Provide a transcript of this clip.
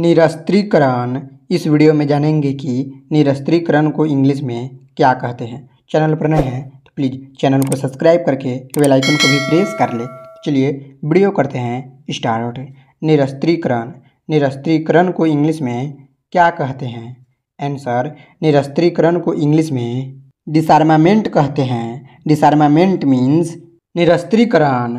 निरस्त्रीकरण इस वीडियो में जानेंगे कि निरस्त्रीकरण को इंग्लिश में क्या कहते हैं चैनल पर नए हैं तो प्लीज़ चैनल को सब्सक्राइब करके बेल आइकन को भी प्रेस कर ले चलिए वीडियो करते हैं स्टार्ट निरस्त्रीकरण निरस्त्रीकरण को इंग्लिश में क्या कहते हैं आंसर निरस्त्रीकरण को इंग्लिश में डिसार्मामेंट कहते हैं डिसार्मामेंट मीन्स निरस्त्रीकरण